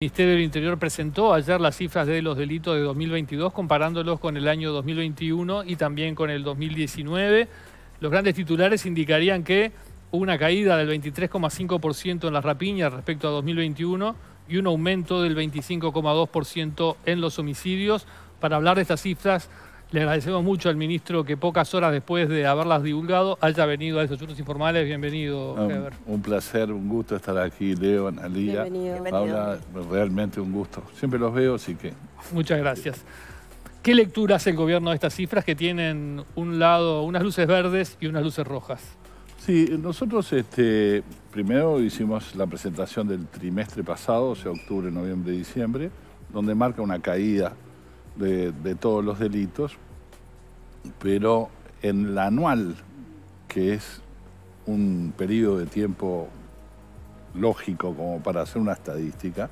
El Ministerio del Interior presentó ayer las cifras de los delitos de 2022 comparándolos con el año 2021 y también con el 2019. Los grandes titulares indicarían que hubo una caída del 23,5% en las rapiñas respecto a 2021 y un aumento del 25,2% en los homicidios. Para hablar de estas cifras, le agradecemos mucho al ministro que pocas horas después de haberlas divulgado haya venido a esos turnos informales. Bienvenido, ah, Un placer, un gusto estar aquí, Leo, Analia. Bienvenido. realmente un gusto. Siempre los veo, así que... Muchas gracias. ¿Qué lectura hace el gobierno de estas cifras que tienen un lado, unas luces verdes y unas luces rojas? Sí, nosotros este, primero hicimos la presentación del trimestre pasado, o sea, octubre, noviembre, diciembre, donde marca una caída de, todos los delitos, pero en la anual, que es un periodo de tiempo lógico como para hacer una estadística,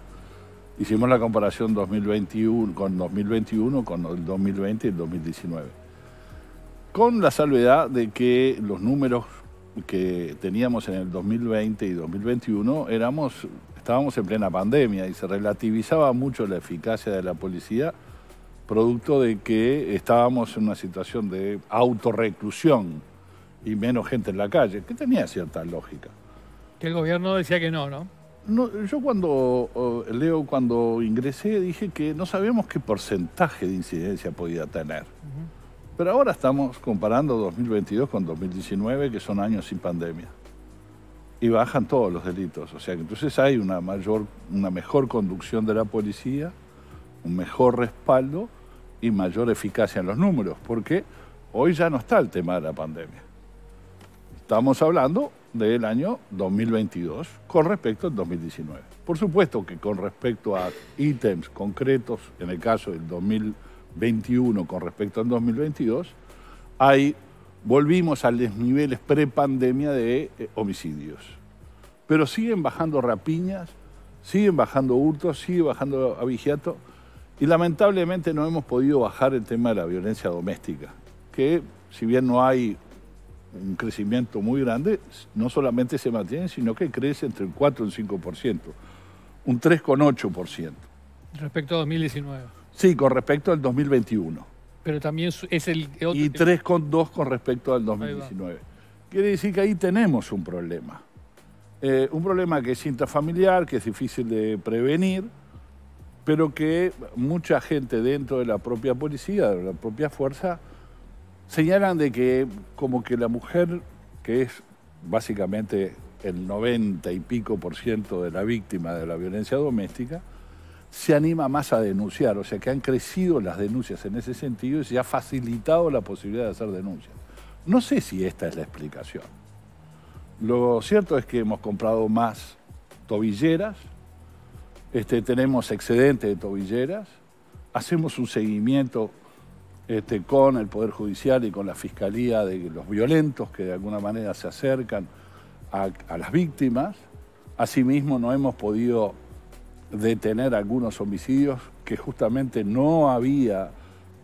hicimos la comparación 2021 con 2021 con el 2020 y el 2019. Con la salvedad de que los números que teníamos en el 2020 y 2021 éramos estábamos en plena pandemia y se relativizaba mucho la eficacia de la policía producto de que estábamos en una situación de autorreclusión y menos gente en la calle, que tenía cierta lógica. Que el gobierno decía que no, ¿no? yo cuando, Leo, cuando ingresé dije que no sabíamos qué porcentaje de incidencia podía tener. Pero ahora estamos comparando 2022 con 2019, que son años sin pandemia. Y bajan todos los delitos. O sea que entonces hay una mayor, una mejor conducción de la policía un mejor respaldo y mayor eficacia en los números, porque hoy ya no está el tema de la pandemia. Estamos hablando del año 2022 con respecto al 2019. Por supuesto que con respecto a ítems concretos, en el caso del 2021 con respecto al 2022, hay, volvimos a los niveles pandemia de eh, homicidios. Pero siguen bajando rapiñas, siguen bajando hurtos, siguen bajando avigiato. Y lamentablemente no hemos podido bajar el tema de la violencia doméstica, que si bien no hay un crecimiento muy grande, no solamente se mantiene, sino que crece entre el 4 y el 5%, un 3,8%. Respecto a 2019. Sí, con respecto al 2021. Pero también es el otro... Y 3,2 con respecto al 2019. Quiere decir que ahí tenemos un problema. Eh, un problema que es intrafamiliar, que es difícil de prevenir, pero que mucha gente dentro de la propia policía, de la propia fuerza, señalan de que como que la mujer, que es básicamente el 90 y pico por ciento de la víctima de la violencia doméstica, se anima más a denunciar, o sea que han crecido las denuncias en ese sentido y se ha facilitado la posibilidad de hacer denuncias. No sé si esta es la explicación. Lo cierto es que hemos comprado más tobilleras, este, tenemos excedentes de tobilleras, hacemos un seguimiento este, con el Poder Judicial y con la Fiscalía de los violentos que de alguna manera se acercan a, a las víctimas. Asimismo, no hemos podido detener algunos homicidios que justamente no había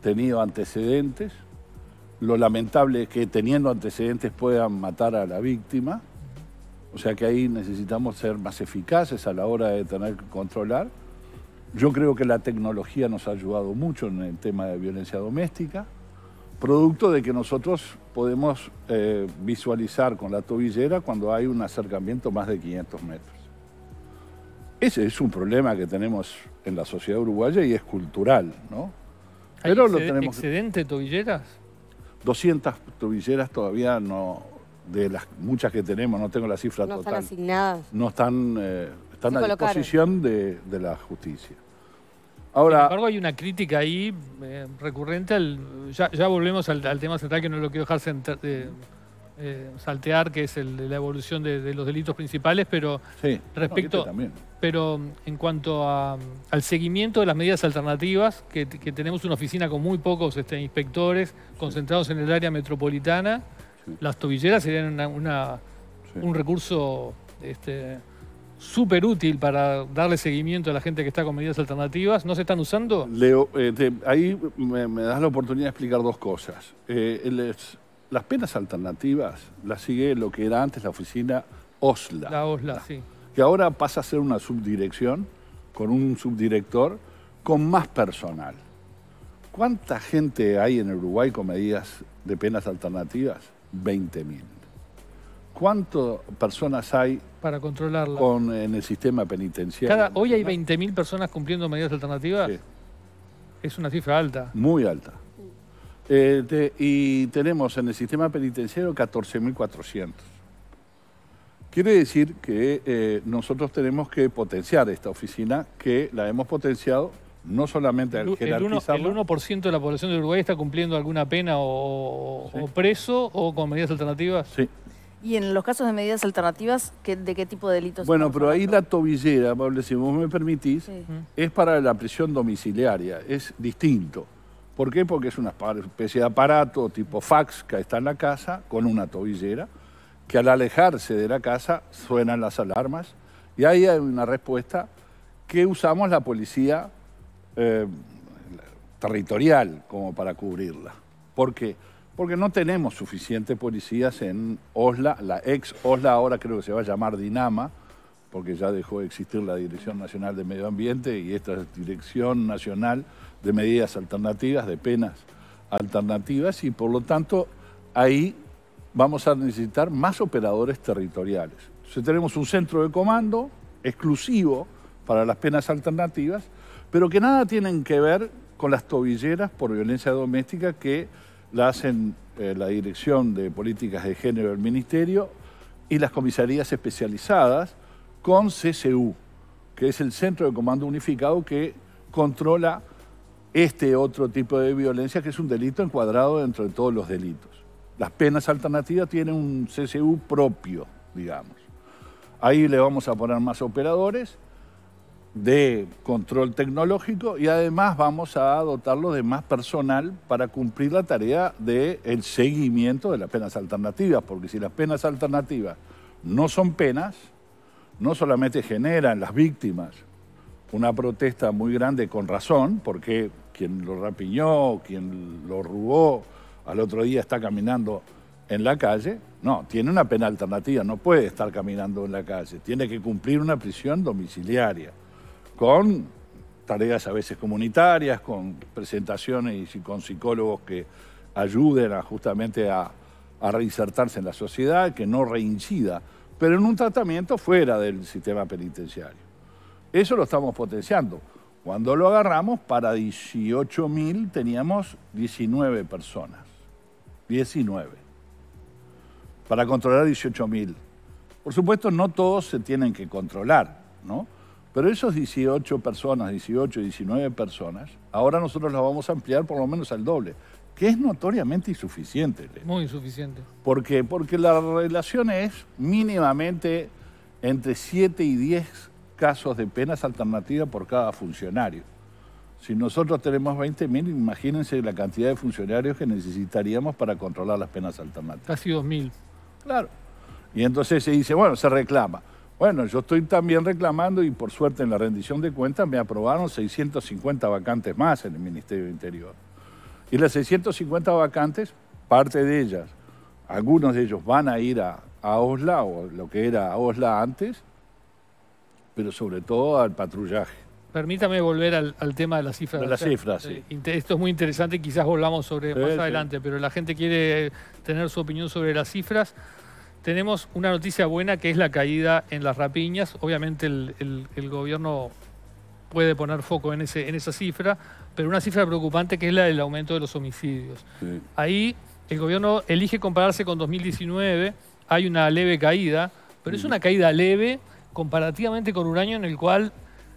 tenido antecedentes. Lo lamentable es que teniendo antecedentes puedan matar a la víctima. O sea que ahí necesitamos ser más eficaces a la hora de tener que controlar. Yo creo que la tecnología nos ha ayudado mucho en el tema de violencia doméstica, producto de que nosotros podemos eh, visualizar con la tobillera cuando hay un acercamiento más de 500 metros. Ese es un problema que tenemos en la sociedad uruguaya y es cultural, ¿no? Pero ¿Hay lo tenemos... de tobilleras? 200 tobilleras todavía no, de las muchas que tenemos, no tengo la cifra total. No están asignadas. No están, eh, están a disposición de, la justicia. Ahora, Sin embargo, hay una crítica ahí eh, recurrente. ya, volvemos al, tema central que no lo quiero dejar eh, saltear, que es la evolución de, los delitos principales, pero este respecto. pero en cuanto al seguimiento de las medidas alternativas, que, tenemos una oficina con muy pocos este, inspectores concentrados en el área metropolitana las tobilleras serían un recurso este, súper útil para darle seguimiento a la gente que está con medidas alternativas. ¿No se están usando? Leo, eh, ahí me, das la oportunidad de explicar dos cosas. Eh, las penas alternativas las sigue lo que era antes la oficina OSLA. La OSLA, sí. Que ahora pasa a ser una subdirección con un subdirector con más personal. ¿Cuánta gente hay en Uruguay con medidas de penas alternativas? 20.000. ¿Cuántas personas hay para controlarla? Con, en el sistema penitenciario? ¿Hoy hay 20.000 personas cumpliendo medidas alternativas? Es una cifra alta. Muy alta. Eh, y tenemos en el sistema penitenciario 14.400. Quiere decir que eh, nosotros tenemos que potenciar esta oficina, que la hemos potenciado no solamente al jerarquizarlo. El 1%, de la población de Uruguay está cumpliendo alguna pena o, preso o con medidas alternativas. Sí. ¿Y en los casos de medidas alternativas, de qué tipo de delitos? Bueno, pero ahí la tobillera, Pablo, si vos me permitís, es para la prisión domiciliaria, es distinto. ¿Por qué? Porque es una especie de aparato tipo fax que está en la casa con una tobillera, que al alejarse de la casa suenan las alarmas y ahí hay una respuesta que usamos la policía eh, territorial como para cubrirla. ¿Por qué? Porque no tenemos suficientes policías en Osla, la ex Osla ahora creo que se va a llamar Dinama, porque ya dejó de existir la Dirección Nacional de Medio Ambiente y esta es Dirección Nacional de Medidas Alternativas, de Penas Alternativas, y por lo tanto ahí vamos a necesitar más operadores territoriales. Entonces tenemos un centro de comando exclusivo para las penas alternativas pero que nada tienen que ver con las tobilleras por violencia doméstica que la hacen eh, la Dirección de Políticas de Género del Ministerio y las comisarías especializadas con CCU, que es el Centro de Comando Unificado que controla este otro tipo de violencia que es un delito encuadrado dentro de todos los delitos. Las penas alternativas tienen un CCU propio, digamos. Ahí le vamos a poner más operadores de control tecnológico y además vamos a dotarlo de más personal para cumplir la tarea del seguimiento de las penas alternativas, porque si las penas alternativas no son penas, no solamente generan las víctimas una protesta muy grande con razón, porque quien lo rapiñó, quien lo rubó al otro día está caminando en la calle, no, tiene una pena alternativa, no puede estar caminando en la calle, tiene que cumplir una prisión domiciliaria con tareas a veces comunitarias, con presentaciones y con psicólogos que ayuden justamente a, a reinsertarse en la sociedad, que no reincida, pero en un tratamiento fuera del sistema penitenciario. Eso lo estamos potenciando. Cuando lo agarramos, para 18.000 teníamos 19 personas. 19. Para controlar 18.000. Por supuesto, no todos se tienen que controlar, ¿no? Pero esos 18 personas, 18, 19 personas, ahora nosotros las vamos a ampliar por lo menos al doble, que es notoriamente insuficiente. Muy insuficiente. ¿Por qué? Porque la relación es mínimamente entre 7 y 10 casos de penas alternativas por cada funcionario. Si nosotros tenemos 20.000, imagínense la cantidad de funcionarios que necesitaríamos para controlar las penas alternativas. Casi 2.000. Claro. Y entonces se dice, bueno, se reclama. Bueno, yo estoy también reclamando y por suerte en la rendición de cuentas me aprobaron 650 vacantes más en el Ministerio de Interior. Y las 650 vacantes, parte de ellas, algunos de ellos van a ir a, Osla o lo que era Osla antes, pero sobre todo al patrullaje. Permítame volver al, tema de las cifras. De las cifras, eh, Esto es muy interesante, quizás volvamos sobre más adelante, pero la gente quiere tener su opinión sobre las cifras tenemos una noticia buena que es la caída en las rapiñas. Obviamente el, gobierno puede poner foco en, esa cifra, pero una cifra preocupante que es la del aumento de los homicidios. Ahí el gobierno elige compararse con 2019, hay una leve caída, pero es una caída leve comparativamente con un año en el cual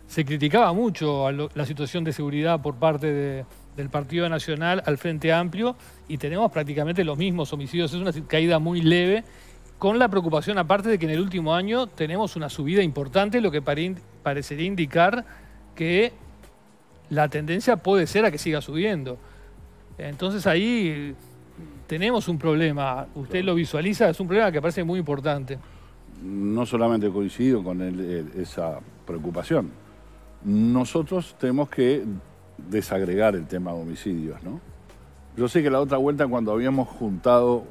se criticaba mucho la situación de seguridad por parte del Partido Nacional al Frente Amplio y tenemos prácticamente los mismos homicidios. Es una caída muy leve con la preocupación aparte de que en el último año tenemos una subida importante, lo que parecería indicar que la tendencia puede ser a que siga subiendo. Entonces ahí eh, tenemos un problema, usted lo visualiza, es un problema que parece muy importante. No solamente coincido con esa preocupación, nosotros tenemos que desagregar el tema de homicidios, ¿no? Yo sé que la otra vuelta cuando habíamos juntado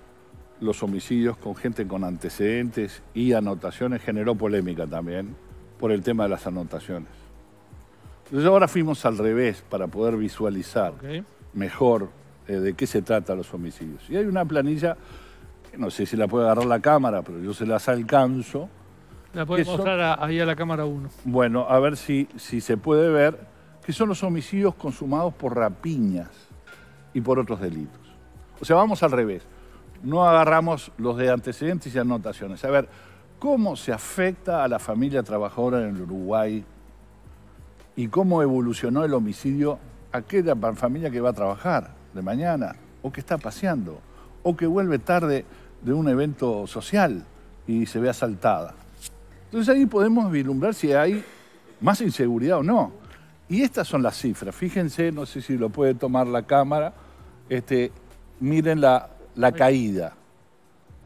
los homicidios con gente con antecedentes y anotaciones generó polémica también por el tema de las anotaciones. Entonces ahora fuimos al revés para poder visualizar mejor eh, de qué se trata los homicidios. Y hay una planilla, no sé si la puede agarrar la cámara, pero yo se las alcanzo. La puede mostrar ahí a la cámara uno. Bueno, a ver si, si se puede ver que son los homicidios consumados por rapiñas y por otros delitos. O sea, vamos al revés no agarramos los de antecedentes y anotaciones. A ver, ¿cómo se afecta a la familia trabajadora en el Uruguay y cómo evolucionó el homicidio a aquella familia que va a trabajar de mañana o que está paseando o que vuelve tarde de un evento social y se ve asaltada? Entonces ahí podemos vislumbrar si hay más inseguridad o no. Y estas son las cifras. Fíjense, no sé si lo puede tomar la cámara. Este, miren la la caída.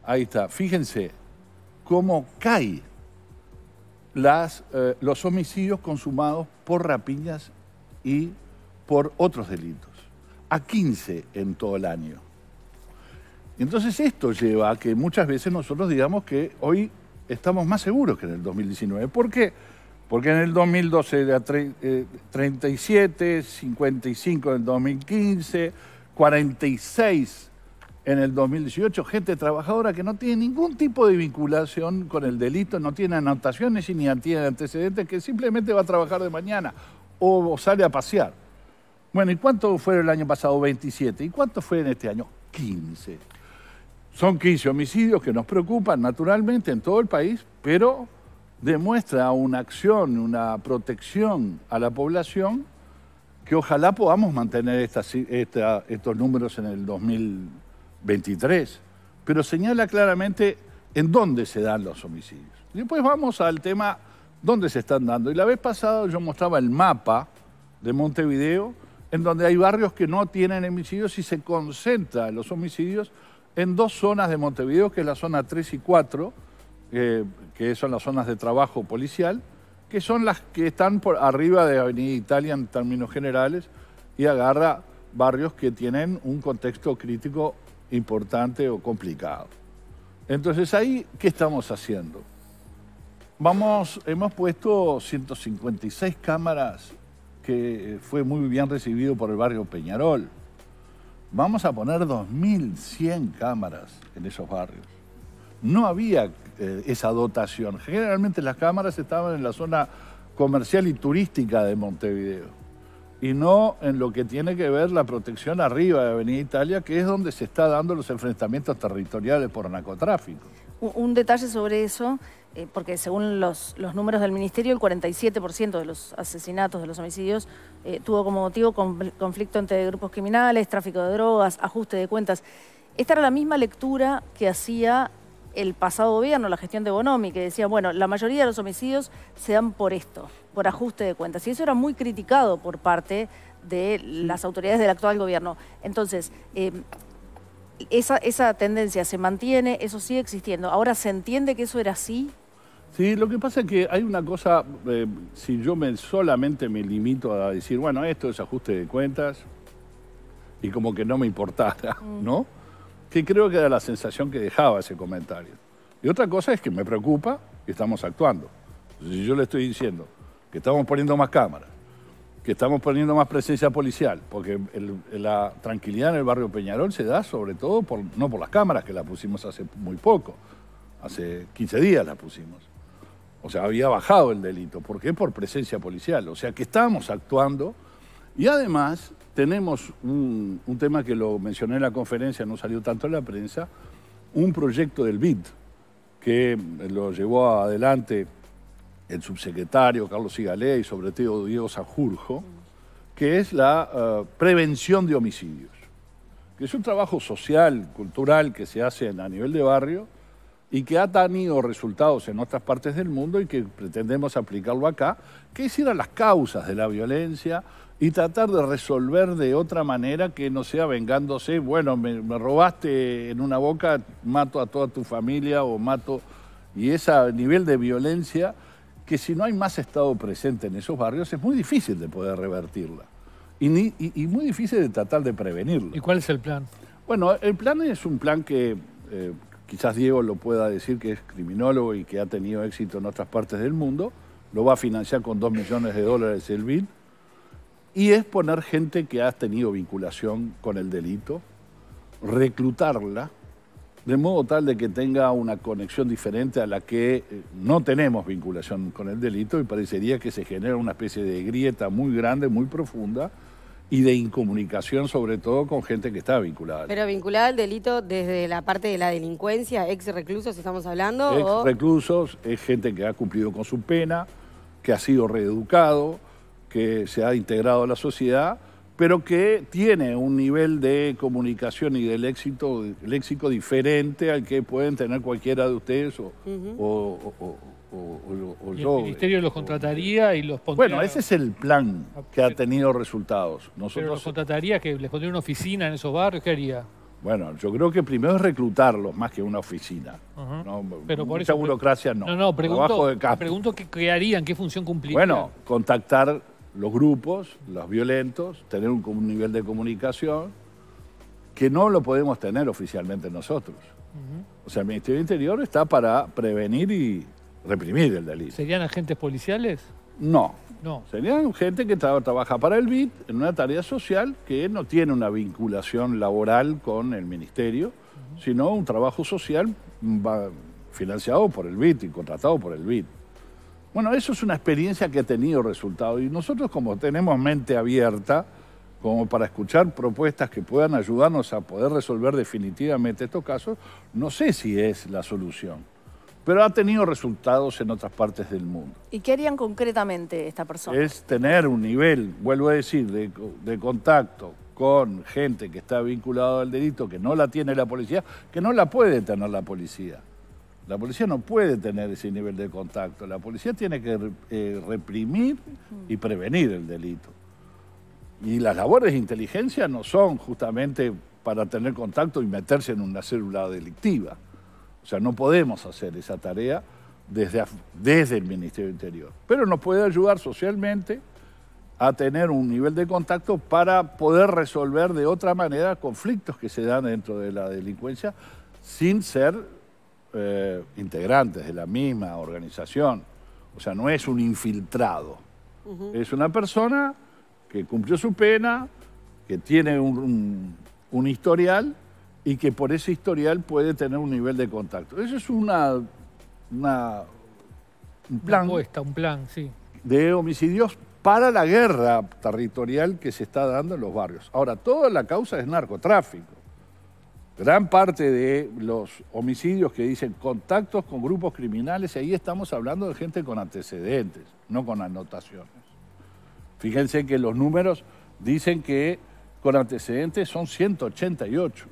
Ahí está. Fíjense cómo caen las, eh, los homicidios consumados por rapiñas y por otros delitos. A 15 en todo el año. Entonces esto lleva a que muchas veces nosotros digamos que hoy estamos más seguros que en el 2019. ¿Por qué? Porque en el 2012 era 37, 55 eh, en el 2015, 46 en el 2018 gente trabajadora que no tiene ningún tipo de vinculación con el delito, no tiene anotaciones y ni tiene antecedentes, que simplemente va a trabajar de mañana o sale a pasear. Bueno, ¿y cuánto fue el año pasado? 27. ¿Y cuánto fue en este año? 15. Son 15 homicidios que nos preocupan naturalmente en todo el país, pero demuestra una acción, una protección a la población que ojalá podamos mantener estos números en el 2020. 23, pero señala claramente en dónde se dan los homicidios. después vamos al tema dónde se están dando. Y la vez pasada yo mostraba el mapa de Montevideo, en donde hay barrios que no tienen homicidios y se concentran los homicidios en dos zonas de Montevideo, que es la zona 3 y 4, eh, que son las zonas de trabajo policial, que son las que están por arriba de Avenida Italia en términos generales y agarra barrios que tienen un contexto crítico importante o complicado. Entonces ahí, ¿qué estamos haciendo? Vamos, hemos puesto 156 cámaras que fue muy bien recibido por el barrio Peñarol. Vamos a poner 2.100 cámaras en esos barrios. No había eh, esa dotación. Generalmente las cámaras estaban en la zona comercial y turística de Montevideo y no en lo que tiene que ver la protección arriba de Avenida Italia, que es donde se están dando los enfrentamientos territoriales por narcotráfico. Un, detalle sobre eso, eh, porque según los, números del Ministerio, el 47% de los asesinatos, de los homicidios, eh, tuvo como motivo conflicto entre grupos criminales, tráfico de drogas, ajuste de cuentas. Esta era la misma lectura que hacía el pasado gobierno, la gestión de Bonomi, que decía, bueno, la mayoría de los homicidios se dan por esto por ajuste de cuentas. Y eso era muy criticado por parte de las autoridades del actual gobierno. Entonces, eh, esa, tendencia se mantiene, eso sigue existiendo. Ahora se entiende que eso era así. Sí, lo que pasa es que hay una cosa, eh, si yo solamente me limito a decir, bueno, esto es ajuste de cuentas, y como que no me importara, mm. ¿no? Que creo que era la sensación que dejaba ese comentario. Y otra cosa es que me preocupa y estamos actuando. si yo le estoy diciendo, que estamos poniendo más cámaras, que estamos poniendo más presencia policial, porque la tranquilidad en el barrio Peñarol se da sobre todo, no por las cámaras, que las pusimos hace muy poco, hace 15 días las pusimos. O sea, había bajado el delito. ¿Por qué? Por presencia policial. O sea, que estamos actuando y además tenemos un, un tema que lo mencioné en la conferencia, no salió tanto en la prensa, un proyecto del BID que lo llevó adelante el subsecretario Carlos Sigalé y sobre todo Diego Sanjurjo, que es la eh, prevención de homicidios, que es un trabajo social, cultural que se hace a nivel de barrio y que ha tenido resultados en otras partes del mundo y que pretendemos aplicarlo acá, que es ir a las causas de la violencia y tratar de resolver de otra manera que no sea vengándose, bueno, me, me robaste en una boca, mato a toda tu familia o mato... Y ese nivel de violencia que si no hay más Estado presente en esos barrios es muy difícil de poder revertirla y, muy difícil de tratar de prevenirla. ¿Y cuál es el plan? Bueno, el plan es un plan que eh, quizás Diego lo pueda decir, que es criminólogo y que ha tenido éxito en otras partes del mundo, lo va a financiar con 2 millones de dólares el BID, y es poner gente que ha tenido vinculación con el delito, reclutarla, de modo tal de que tenga una conexión diferente a la que eh, no tenemos vinculación con el delito y parecería que se genera una especie de grieta muy grande, muy profunda y de incomunicación sobre todo con gente que está vinculada. Pero vinculada al delito desde la parte de la delincuencia, ex reclusos estamos hablando. Ex reclusos es gente que ha cumplido con su pena, que ha sido reeducado, que se ha integrado a la sociedad pero que tiene un nivel de comunicación y del éxito, léxico diferente al que pueden tener cualquiera de ustedes o, yo. El ministerio eh, los contrataría y los pondría. Bueno, ese es el plan ah, que ha tenido resultados. Nosotros... Pero los contrataría, que les pondría una oficina en esos barrios, ¿qué haría? Bueno, yo creo que primero es reclutarlos más que una oficina. Pero por mucha burocracia no. No, no, pregunto, pregunto qué, qué, harían, qué función cumplirían. Bueno, contactar los grupos, los violentos, tener un, nivel de comunicación que no lo podemos tener oficialmente nosotros. O sea, el Ministerio del Interior está para prevenir y reprimir el delito. ¿Serían agentes policiales? No. No. Serían gente que trabaja para el BIT en una tarea social que no tiene una vinculación laboral con el ministerio, sino un trabajo social mm, financiado por el BIT y contratado por el BIT. Bueno, eso es una experiencia que ha tenido resultado y nosotros como tenemos mente abierta, como para escuchar propuestas que puedan ayudarnos a poder resolver definitivamente estos casos, no sé si es la solución, pero ha tenido resultados en otras partes del mundo. ¿Y qué harían concretamente esta persona? Es tener un nivel, vuelvo a decir, de, de contacto con gente que está vinculada al delito, que no la tiene la policía, que no la puede tener la policía. La policía no puede tener ese nivel de contacto. La policía tiene que eh, reprimir y prevenir el delito. Y las labores de inteligencia no son justamente para tener contacto y meterse en una célula delictiva. O sea, no podemos hacer esa tarea desde, desde el Ministerio Interior. Pero nos puede ayudar socialmente a tener un nivel de contacto para poder resolver de otra manera conflictos que se dan dentro de la delincuencia sin ser eh, integrantes de la misma organización. O sea, no es un infiltrado. Es una persona que cumplió su pena, que tiene un, historial y que por ese historial puede tener un nivel de contacto. Eso es una, un plan. un plan, sí. De homicidios para la guerra territorial que se está dando en los barrios. Ahora, toda la causa es narcotráfico gran parte de los homicidios que dicen contactos con grupos criminales, ahí estamos hablando de gente con antecedentes, no con anotaciones. Fíjense que los números dicen que con antecedentes son 188.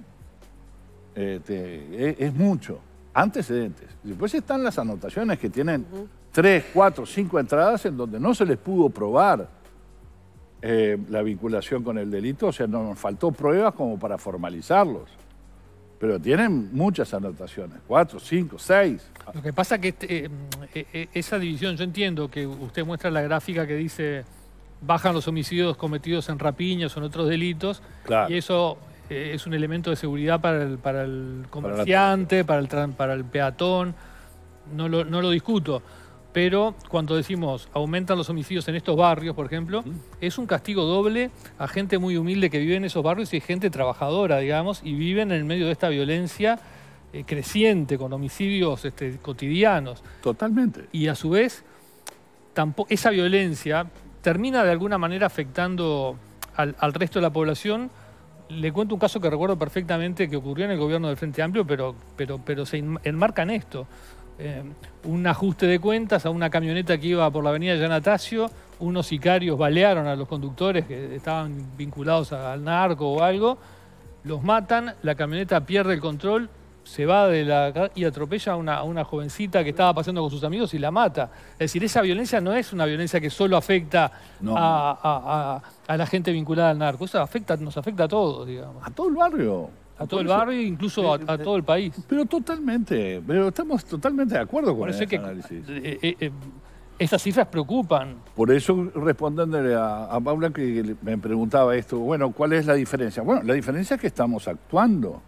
Este, e, es, mucho. Antecedentes. Después están las anotaciones que tienen tres, cuatro, 3, 4, 5 entradas en donde no se les pudo probar eh, la vinculación con el delito, o sea, nos faltó pruebas como para formalizarlos pero tienen muchas anotaciones, cuatro, cinco, seis. Lo que pasa que este, eh, eh, eh, esa división, yo entiendo que usted muestra la gráfica que dice bajan los homicidios cometidos en rapiñas o en otros delitos, y eso es un elemento de seguridad para el, para el comerciante, para, el, para el peatón, no lo discuto pero cuando decimos aumentan los homicidios en estos barrios, por ejemplo, es un castigo doble a gente muy humilde que vive en esos barrios y gente trabajadora, digamos, y viven en medio de esta violencia eh, creciente, con homicidios este, cotidianos. Totalmente. Y a su vez, esa violencia termina de alguna manera afectando al, resto de la población le cuento un caso que recuerdo perfectamente que ocurrió en el gobierno del Frente Amplio, pero se enmarca en esto. Eh, un ajuste de cuentas a una camioneta que iba por la avenida Yanatacio. Unos sicarios balearon a los conductores que estaban vinculados al narco o algo. Los matan, la camioneta pierde el control, se va de la y atropella a una, jovencita que estaba pasando con sus amigos y la mata. Es decir, esa violencia no es una violencia que solo afecta a, a, la gente vinculada al narco, eso afecta, nos afecta a todos, digamos. A todo el barrio. A todo el barrio, incluso eh, a, eh, todo el país. Pero totalmente, pero estamos totalmente de acuerdo con ese que, análisis. Eh, esas cifras preocupan. Por eso, respondiéndole a, Paula, que me preguntaba esto, bueno, ¿cuál es la diferencia? Bueno, la diferencia es que estamos actuando,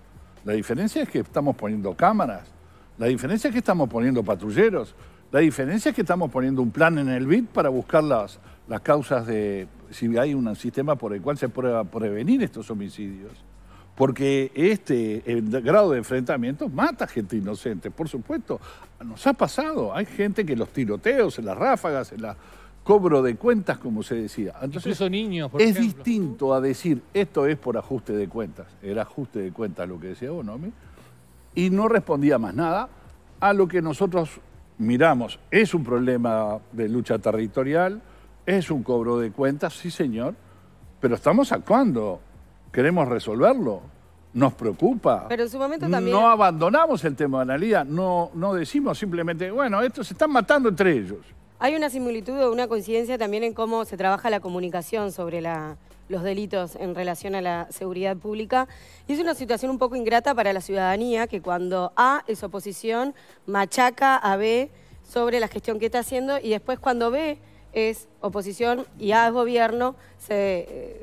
la diferencia es que estamos poniendo cámaras, la diferencia es que estamos poniendo patrulleros, la diferencia es que estamos poniendo un plan en el BID para buscar las, las causas de si hay un sistema por el cual se pueda prevenir estos homicidios porque este grado de enfrentamiento mata gente inocente, por supuesto. Nos ha pasado, hay gente que los tiroteos, en las ráfagas, en la cobro de cuentas, como se decía. Entonces, Incluso niños, por Es distinto a decir, esto es por ajuste de cuentas. Era ajuste de cuentas lo que decía Bonomi. Y no respondía más nada a lo que nosotros miramos. Es un problema de lucha territorial, es un cobro de cuentas, sí señor, pero estamos actuando queremos resolverlo, nos preocupa. Pero en su momento también... No abandonamos el tema de analía, no, no decimos simplemente, bueno, estos se están matando entre ellos. Hay una similitud o una coincidencia también en cómo se trabaja la comunicación sobre los delitos en relación a la seguridad pública. Y es una situación un poco ingrata para la ciudadanía, que cuando A es oposición, machaca a B sobre la gestión que está haciendo y después cuando B es oposición y A gobierno, se,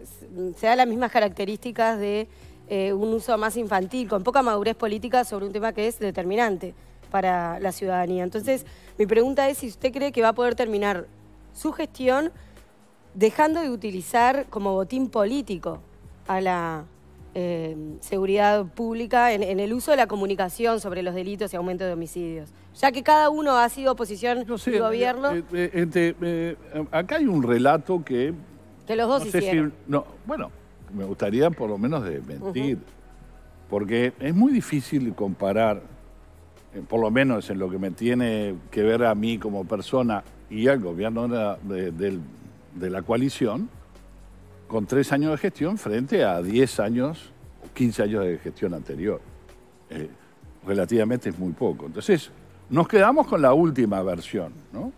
da eh, las mismas características de eh, un uso más infantil, con poca madurez política sobre un tema que es determinante para la ciudadanía. Entonces, mi pregunta es si usted cree que va a poder terminar su gestión dejando de utilizar como botín político a la eh, seguridad pública en, el uso de la comunicación sobre los delitos y aumento de homicidios? Ya que cada uno ha sido oposición no gobierno. Eh, eh, eh, acá hay un relato que... Que los dos no no, bueno, me gustaría por lo menos de mentir porque es muy difícil comparar, por lo menos en lo que me tiene que ver a mí como persona y al gobierno de la coalición, con tres años de gestión frente a 10 años, 15 años de gestión anterior. Eh, relativamente es muy poco. Entonces, nos quedamos con la última versión, ¿no?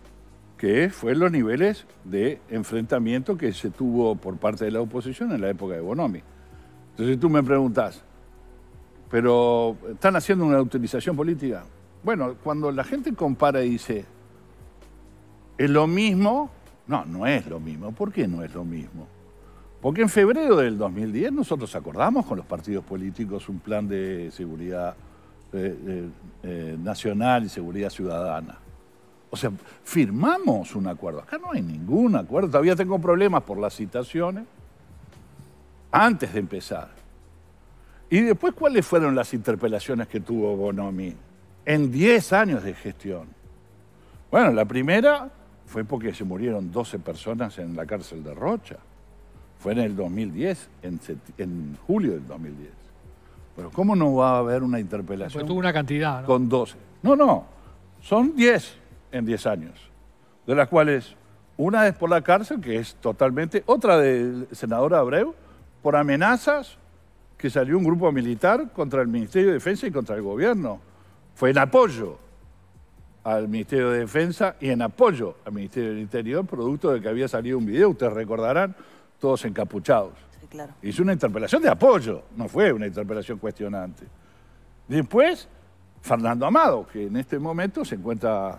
que fue los niveles de enfrentamiento que se tuvo por parte de la oposición en la época de Bonomi. Entonces tú me preguntas, ¿pero están haciendo una utilización política? Bueno, cuando la gente compara y dice, ¿es lo mismo? No, no es lo mismo. ¿Por qué no es lo mismo? Porque en febrero del 2010 nosotros acordamos con los partidos políticos un plan de seguridad eh, eh, eh, nacional y seguridad ciudadana. O sea, firmamos un acuerdo. Acá no hay ningún acuerdo. Todavía tengo problemas por las citaciones antes de empezar. Y después, ¿cuáles fueron las interpelaciones que tuvo Bonomi en 10 años de gestión? Bueno, la primera fue porque se murieron 12 personas en la cárcel de Rocha. Fue en el 2010, en, en julio del 2010. Pero ¿cómo no va a haber una interpelación? Pues tuvo una cantidad. Con 12. No, no. Son 10 en 10 años. De las cuales una es por la cárcel, que es totalmente. Otra del senador Abreu, por amenazas que salió un grupo militar contra el Ministerio de Defensa y contra el gobierno. Fue en apoyo al Ministerio de Defensa y en apoyo al Ministerio del Interior, producto de que había salido un video, ustedes recordarán, todos encapuchados. Sí, claro. Hizo una interpelación de apoyo, no fue una interpelación cuestionante. Después, Fernando Amado, que en este momento se encuentra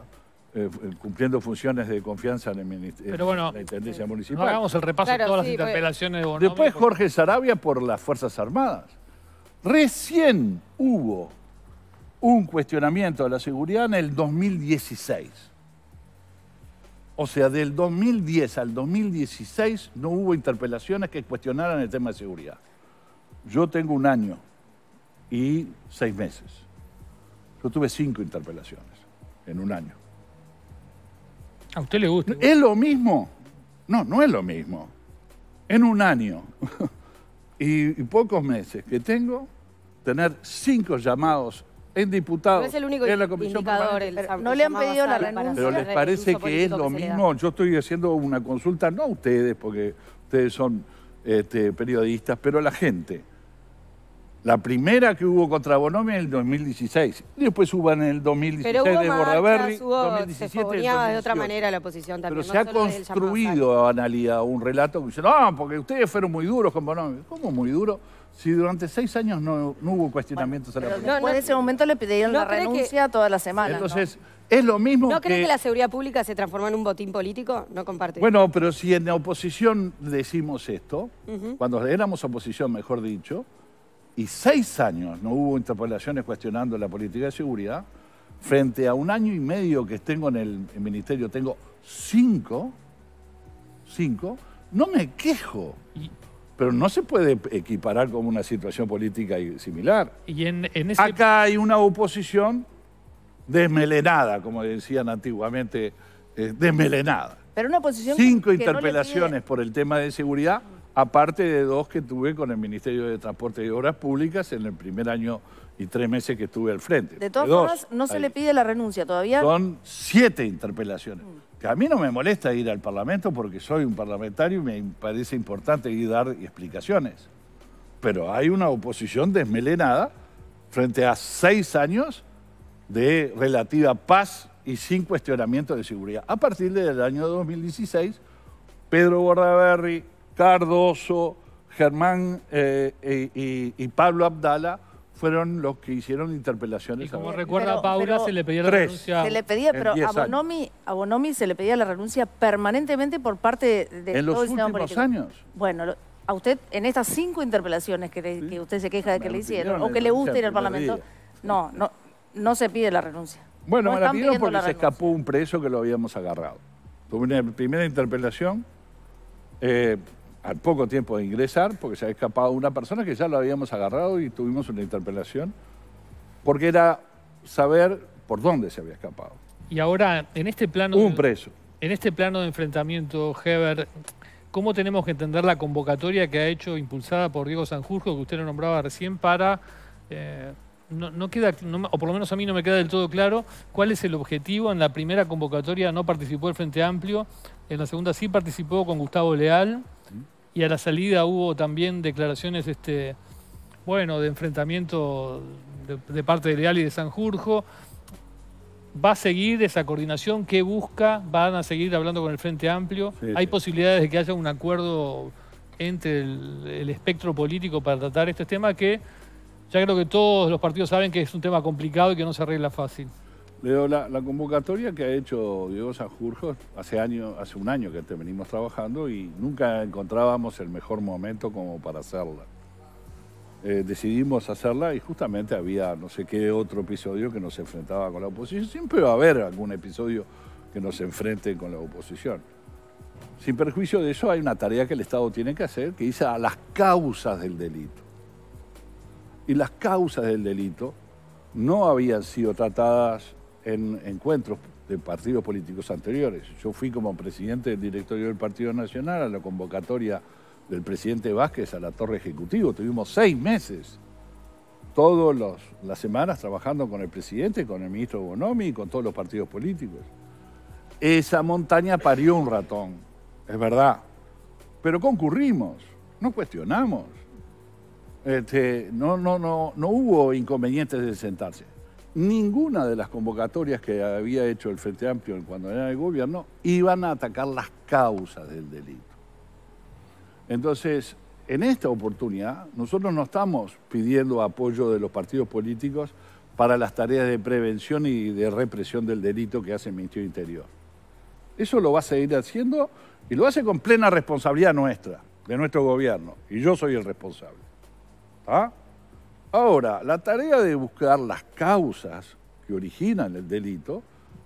eh, eh, cumpliendo funciones de confianza en, el ministerio bueno, la Intendencia eh, Municipal. No hagamos el repaso de todas las pues. interpelaciones de Después Jorge Sarabia por las Fuerzas Armadas. Recién hubo un cuestionamiento de la seguridad en el 2016 o sea, del 2010 al 2016 no hubo interpelaciones que cuestionaran el tema de seguridad. Yo tengo un año y seis meses. Yo tuve cinco interpelaciones en un año. ¿A usted le gusta? ¿Es lo mismo? No, no es lo mismo. En un año y, pocos meses que tengo, tener cinco llamados es el único no le han pedido la renuncia. Pero les parece que es lo mismo. Yo estoy haciendo una consulta, no a ustedes, porque ustedes son este, periodistas, pero a la gente. La primera que hubo contra Bonomi en el 2016. Después hubo en el 2016 Pero hubo de 2017, de otra manera la oposición Pero se ha construido, a analía un relato que dice, no, porque ustedes fueron muy duros con Bonomi. ¿Cómo muy duros? Si durante seis años no, hubo cuestionamientos a la policía. no, no, ese momento le pidieron la renuncia toda la semana. Entonces, es lo mismo ¿No que... crees que la seguridad pública se transforma en un botín político? No comparte. Bueno, pero si en la oposición decimos esto, cuando éramos oposición, mejor dicho, y seis años no hubo interpelaciones cuestionando la política de seguridad, frente a un año y medio que tengo en el, ministerio, tengo cinco, cinco, no me quejo pero no se puede equiparar con una situación política similar. Acá hay una oposición desmelenada, como decían antiguamente, eh, desmelenada. Pero una oposición Cinco interpelaciones por el tema de seguridad, aparte de dos que tuve con el Ministerio de Transporte y Obras Públicas en el primer año y tres meses que estuve al frente. De todas formas, no se le pide la renuncia todavía. Son siete interpelaciones. Mm que a mí no me molesta ir al Parlamento porque soy un parlamentario y me parece importante ir a dar explicaciones. Pero hay una oposición desmelenada frente a seis años de relativa paz y sin cuestionamiento de seguridad. A partir del año 2016, Pedro Bordaberry, Cardoso, Germán eh, eh, y Pablo Abdala fueron los que hicieron interpelaciones. Y como recuerda Paula, se le pedía la renuncia. Se le pedía, pero a Bonomi, a se le pedía la renuncia permanentemente por parte de En los últimos años. Bueno, a usted, en estas cinco interpelaciones que, usted se queja de que le hicieron, o que le guste ir al Parlamento, no, no, no se pide la renuncia. Bueno, me la pidieron porque se escapó un preso que lo habíamos agarrado. Tuve una primera interpelación. Eh, al poco tiempo de ingresar, porque se había escapado una persona que ya lo habíamos agarrado y tuvimos una interpelación, porque era saber por dónde se había escapado. Y ahora, en este plano... Un preso. En este plano de enfrentamiento, Heber, ¿cómo tenemos que entender la convocatoria que ha hecho, impulsada por Diego Sanjurjo, que usted lo nombraba recién, para... Eh, no, queda, o por lo menos a mí no me queda del todo claro, cuál es el objetivo. En la primera convocatoria no participó el Frente Amplio, en la segunda sí participó con Gustavo Leal, y a la salida hubo también declaraciones este, bueno, de enfrentamiento de, parte de Leal y de Sanjurjo. ¿Va a seguir esa coordinación? ¿Qué busca? ¿Van a seguir hablando con el Frente Amplio? ¿Hay posibilidades de que haya un acuerdo entre el, el espectro político para tratar este tema que ya creo que todos los partidos saben que es un tema complicado y que no se arregla fácil. Leo, la, la convocatoria que ha hecho Diego Sanjurjo hace, hace un año que te venimos trabajando y nunca encontrábamos el mejor momento como para hacerla. Eh, decidimos hacerla y justamente había no sé qué otro episodio que nos enfrentaba con la oposición. Siempre va a haber algún episodio que nos enfrente con la oposición. Sin perjuicio de eso hay una tarea que el Estado tiene que hacer, que es a las causas del delito y las causas del delito no habían sido tratadas en encuentros de partidos políticos anteriores. Yo fui como presidente del directorio del Partido Nacional a la convocatoria del presidente Vázquez a la Torre Ejecutiva. Tuvimos seis meses, todas las semanas, trabajando con el presidente, con el ministro Bonomi y con todos los partidos políticos. Esa montaña parió un ratón, es verdad, pero concurrimos, no cuestionamos. Este, no, no, no, no hubo inconvenientes de sentarse. Ninguna de las convocatorias que había hecho el Frente Amplio cuando era el gobierno iban a atacar las causas del delito. Entonces, en esta oportunidad, nosotros no estamos pidiendo apoyo de los partidos políticos para las tareas de prevención y de represión del delito que hace el Ministerio Interior. Eso lo va a seguir haciendo y lo hace con plena responsabilidad nuestra, de nuestro gobierno. Y yo soy el responsable. ¿Ah? Ahora, la tarea de buscar las causas que originan el delito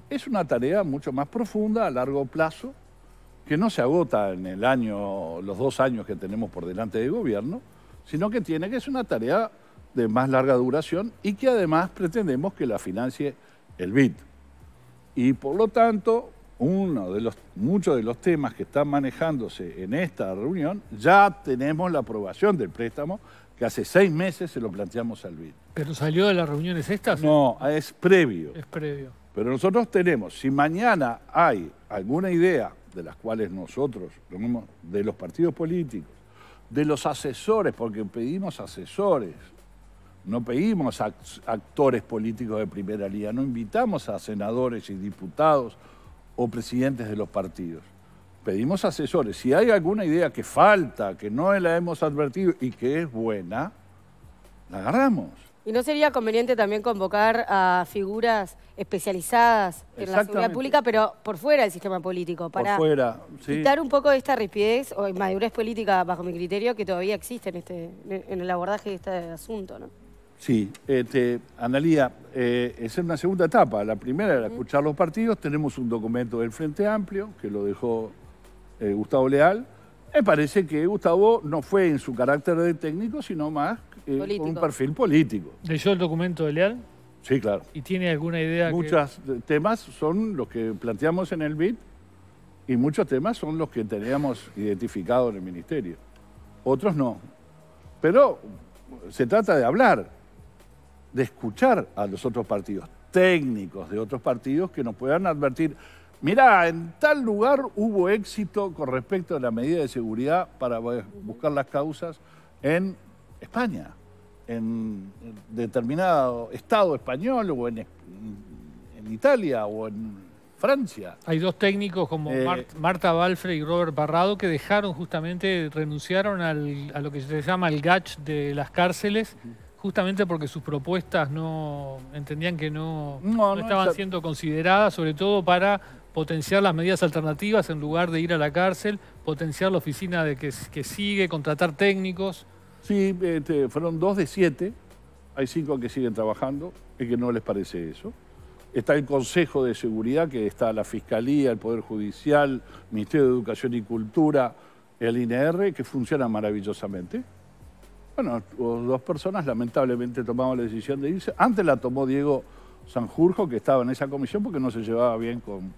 es una tarea mucho más profunda a largo plazo, que no se agota en el año, los dos años que tenemos por delante del gobierno, sino que tiene que es una tarea de más larga duración y que además pretendemos que la financie el BID. Y por lo tanto, uno de los, muchos de los temas que están manejándose en esta reunión, ya tenemos la aprobación del préstamo, hace seis meses se lo planteamos al BID. ¿Pero salió de las reuniones estas? No, es previo. Es previo. Pero nosotros tenemos, si mañana hay alguna idea de las cuales nosotros, de los partidos políticos, de los asesores, porque pedimos asesores, no pedimos actores políticos de primera línea, no invitamos a senadores y diputados o presidentes de los partidos pedimos asesores. Si hay alguna idea que falta, que no la hemos advertido y que es buena, la agarramos. ¿Y no sería conveniente también convocar a figuras especializadas en la seguridad pública, pero por fuera del sistema político, para por fuera, quitar un poco de esta rispidez o madurez política, bajo mi criterio, que todavía existe en, este, en el abordaje de este asunto? ¿no? Sí, este, Analía, eh, es una segunda etapa. La primera era escuchar los partidos. Tenemos un documento del Frente Amplio, que lo dejó eh, Gustavo Leal, me parece que Gustavo no fue en su carácter de técnico, sino más eh, un perfil político. ¿Leyó el documento de Leal? Sí, claro. ¿Y tiene alguna idea? Muchos temas son los que planteamos en el BID y muchos temas son los que teníamos identificado en el ministerio. Otros no. Pero se trata de hablar, de escuchar a los otros partidos, técnicos de otros partidos que nos puedan advertir. Mirá, en tal lugar hubo éxito con respecto a la medida de seguridad para buscar las causas en España, en determinado estado español o en, Italia o en Francia. Hay dos técnicos como eh, Marta Balfre y Robert Barrado que dejaron justamente, renunciaron a lo que se llama el gach de las cárceles justamente porque sus propuestas no entendían que no, estaban siendo consideradas, sobre todo para potenciar las medidas alternativas en lugar de ir a la cárcel, potenciar la oficina de que, que sigue, contratar técnicos. Sí, este, fueron dos de siete, hay cinco que siguen trabajando y que no les parece eso. Está el Consejo de Seguridad, que está la Fiscalía, el Poder Judicial, Ministerio de Educación y Cultura, el INR, que funciona maravillosamente. Bueno, dos personas lamentablemente tomaron la decisión de irse. Antes la tomó Diego Sanjurjo, que estaba en esa comisión porque no se llevaba bien con,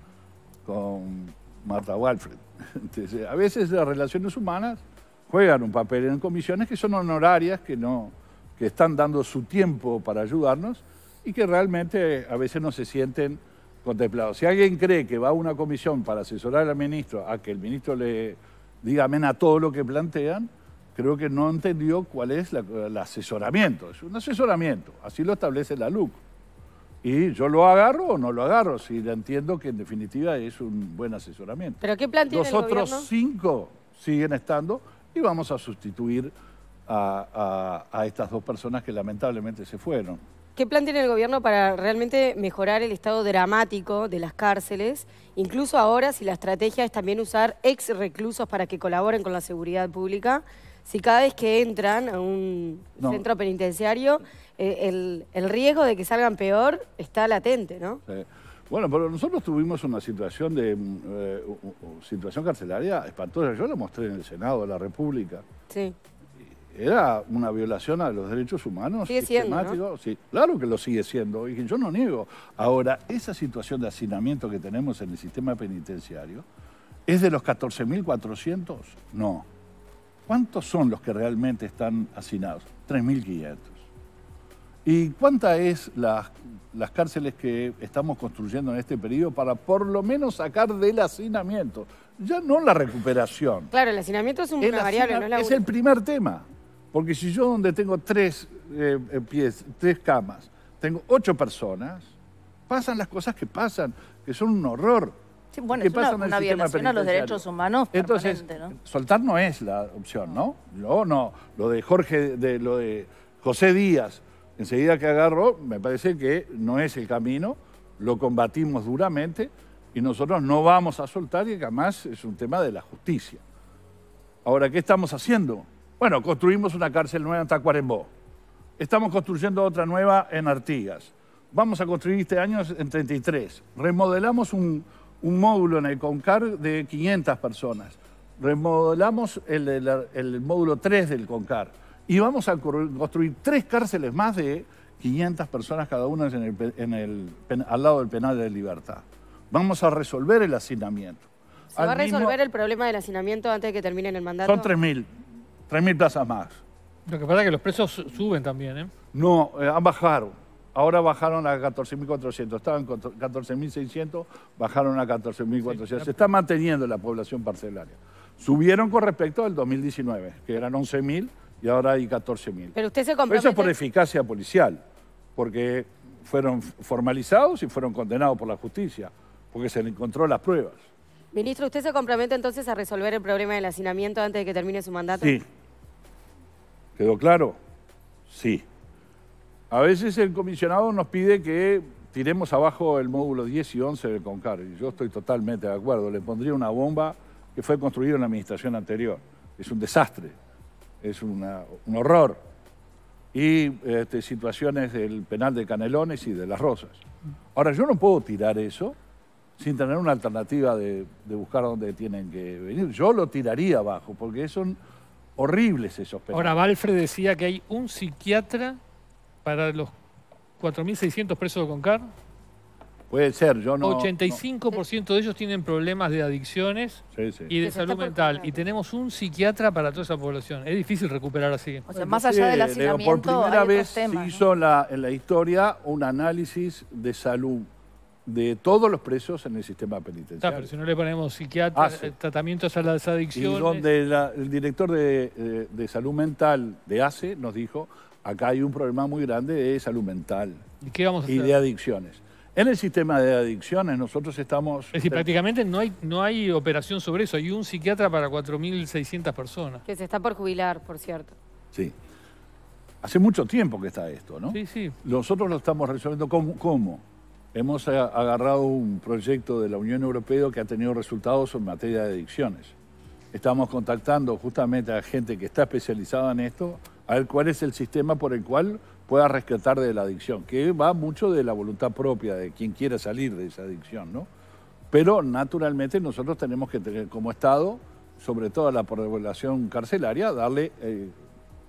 con Marta Walfred. Entonces, a veces las relaciones humanas juegan un papel en comisiones que son honorarias, que, no, que están dando su tiempo para ayudarnos y que realmente a veces no se sienten contemplados. Si alguien cree que va a una comisión para asesorar al ministro a que el ministro le diga amén a todo lo que plantean, creo que no entendió cuál es el asesoramiento. Es un asesoramiento, así lo establece la LUC. Y yo lo agarro o no lo agarro, si entiendo que en definitiva es un buen asesoramiento. ¿Pero qué plan tiene Los otros cinco siguen estando y vamos a sustituir a, estas dos personas que lamentablemente se fueron. ¿Qué plan tiene el gobierno para realmente mejorar el estado dramático de las cárceles? Incluso ahora, si la estrategia es también usar ex reclusos para que colaboren con la seguridad pública, si cada vez que entran a un centro penitenciario eh, el, riesgo de que salgan peor está latente, ¿no? Bueno, pero nosotros tuvimos una situación de mm, eh, situación carcelaria espantosa. Yo la mostré en el Senado de la República. Sí. Era una violación a los derechos humanos. Sigue siendo, ¿no? Sí, claro que lo sigue siendo. Y yo no niego. Ahora, esa situación de hacinamiento que tenemos en el sistema penitenciario, ¿es de los 14.400? No. ¿Cuántos son los que realmente están hacinados? 3.500. ¿Y cuántas es las cárceles que estamos construyendo en este periodo para por lo menos sacar del hacinamiento? Ya no la recuperación. Claro, el hacinamiento es una variable, no es la Es el primer tema. Porque si yo donde tengo tres eh, eh, pies, tres camas, tengo ocho personas, pasan las cosas que pasan, que son un horror. bueno, es una, violación a los derechos humanos Entonces, ¿no? soltar no es la opción, ¿no? No, no. Lo de Jorge, de, lo de José Díaz, enseguida que agarró, me parece que no es el camino, lo combatimos duramente y nosotros no vamos a soltar y que es un tema de la justicia. Ahora, ¿qué estamos haciendo? Bueno, construimos una cárcel nueva en Tacuarembó. Estamos construyendo otra nueva en Artigas. Vamos a construir este año en 33. Remodelamos un, módulo en el CONCAR de 500 personas. Remodelamos el, el módulo 3 del CONCAR y vamos a construir tres cárceles más de 500 personas cada una en el, al lado del penal de libertad. Vamos a resolver el hacinamiento. ¿Se va a resolver el problema del hacinamiento antes de que terminen el mandato? Son 3.000, 3.000 plazas más. Lo que pasa es que los precios suben también, ¿eh? No, eh, han bajado. Ahora bajaron a 14.400, estaban 14.600, bajaron a 14.400. Se está manteniendo la población parcelaria. Subieron con respecto al 2019, que eran 11.000, y ahora hay 14.000. Pero usted se compromete... Eso es por eficacia policial, porque fueron formalizados y fueron condenados por la justicia, porque se le encontró las pruebas. Ministro, ¿usted se compromete entonces a resolver el problema del hacinamiento antes de que termine su mandato? Sí. ¿Quedó claro? Sí. A veces el comisionado nos pide que tiremos abajo el módulo 10 y 11 del CONCAR. Y yo estoy totalmente de acuerdo. Le pondría una bomba que fue construida en la administración anterior. Es un desastre es un horror. Y este, situaciones del penal de Canelones y de Las Rosas. Ahora, yo no puedo tirar eso sin tener una alternativa de, de buscar dónde tienen que venir. Yo lo tiraría abajo, porque son horribles esos penales. Ahora, Balfred decía que hay un psiquiatra para los 4.600 presos de Concar. Puede ser, yo no. 85% de ellos tienen problemas de adicciones y de salud mental. Y tenemos un psiquiatra para toda esa población. Es difícil recuperar así. O sea, más allá del la Por primera vez se hizo en la historia un análisis de salud de todos los presos en el sistema penitenciario. pero si no le ponemos psiquiatras, ah, eh, tratamientos a las adicciones... Y donde el director eh, de, salud mental de ACE nos dijo, acá hay un problema muy grande de salud mental. ¿Y de adicciones. En el sistema de adicciones nosotros estamos... Es decir, prácticamente no hay, no hay operación sobre eso. Hay un psiquiatra para 4.600 personas. Que se está por jubilar, por cierto. Sí. Hace mucho tiempo que está esto, ¿no? Sí, sí. Nosotros lo estamos resolviendo. ¿Cómo? ¿Cómo? Hemos agarrado un proyecto de la Unión Europea que ha tenido resultados en materia de adicciones. Estamos contactando justamente a gente que está especializada en esto, a ver cuál es el sistema por el cual pueda rescatar de la adicción, que va mucho de la voluntad propia de quien quiera salir de esa adicción, ¿no? Pero naturalmente nosotros tenemos que tener como Estado, sobre todo a la población carcelaria, darle eh,